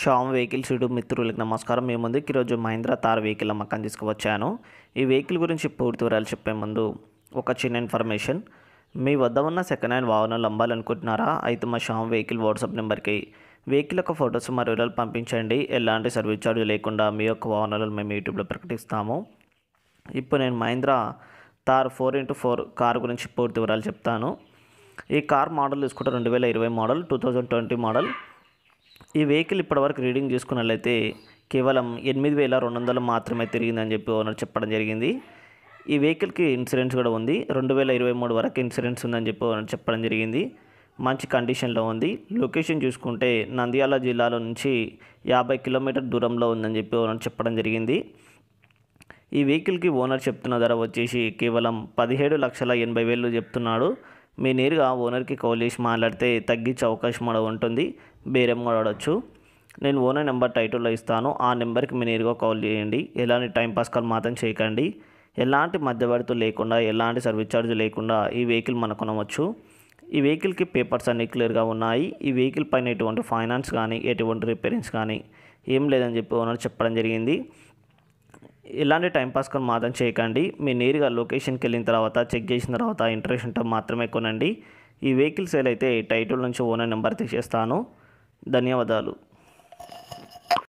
Sam vehicles YouTube మిత్రులకు నమస్కారం మేము ముందుకు ఈరోజు మహీంద్రా తార్ వెహికల్ అమ్మకం తీసుకువచ్చాను ఈ వెహికల్ గురించి పూర్తి వివరాలు చెప్పే ముందు ఒక చిన్న ఇన్ఫర్మేషన్ మీ వద్ద ఉన్న సెకండ్ హ్యాండ్ వాహనాలు అమ్మాలనుకుంటున్నారా అయితే మా షామ్ వెహికల్ వాట్సాప్ నెంబర్కి వెహికల్ యొక్క ఫొటోస్ మరి వివరాలు పంపించండి ఎలాంటి సర్వీస్ ఛార్జ్ లేకుండా మీ యొక్క వాహనాలను మేము యూట్యూబ్లో ప్రకటిస్తాము ఇప్పుడు నేను Mahindra Thar four into four car గురించి పూర్తి వివరాలు చెప్తాను ఈ కార్ మోడల్ తీసుకుంటే రెండు వేల ఇరవై model two thousand twenty model ఈ వెహికల్ ఇప్పటివరకు రీడింగ్ చూసుకున్నట్లయితే కేవలం ఎనిమిది వేల రెండు వందలు మాత్రమే తిరిగిందని చెప్పి ఓనర్ చెప్పడం జరిగింది ఈ వెహికల్కి ఇన్సూరెన్స్ కూడా ఉంది రెండు వేల ఇరవై మూడు వరకు ఇన్సూరెన్స్ ఉందని చెప్పి ఓనర్ చెప్పడం జరిగింది మంచి కండిషన్లో ఉంది లొకేషన్ చూసుకుంటే నంద్యాల జిల్లాలో నుంచి యాభై కిలోమీటర్ దూరంలో ఉందని చెప్పి ఓనర్ చెప్పడం జరిగింది ఈ వెహికల్కి ఓనర్ చెప్తున్న ధర వచ్చేసి కేవలం పదిహేడు లక్షల ఎనభై వేలు చెప్తున్నాడు మీరు నేరుగా ఓనర్కి కాల్ చేసి మాట్లాడితే తగ్గించే అవకాశం కూడా ఉంటుంది బేరం కూడా ఆడవచ్చు నేను ఓనర్ నెంబర్ టైటిల్లో ఇస్తాను ఆ నెంబర్కి మీరు నేరుగా కాల్ చేయండి ఎలాంటి టైంపాస్ కాల్ మాత్రం చేయకండి ఎలాంటి మధ్యవర్తులు లేకుండా ఎలాంటి సర్వీస్ ఛార్జ్ లేకుండా ఈ వెహికల్ మనం కొనవచ్చు ఈ వెహికల్కి పేపర్స్ అన్నీ క్లియర్గా ఉన్నాయి ఈ వెహికల్ పైన ఎటువంటి ఫైనాన్స్ కానీ ఎటువంటి రిపేరింగ్స్ కానీ ఏం లేదని చెప్పి ఓనర్ చెప్పడం జరిగింది ఇలాంటి టైంపాస్కొని మాత్రం చేయకండి మీరు నేరుగా లొకేషన్కి వెళ్ళిన తర్వాత చెక్ చేసిన తర్వాత ఇంట్రెస్ట్ ఉంటే మాత్రమే కొనండి ఈ వెహికల్ సేల్ అయితే టైటిల్ నుంచి ఓనర్ నెంబర్ తీసేస్తాను ధన్యవాదాలు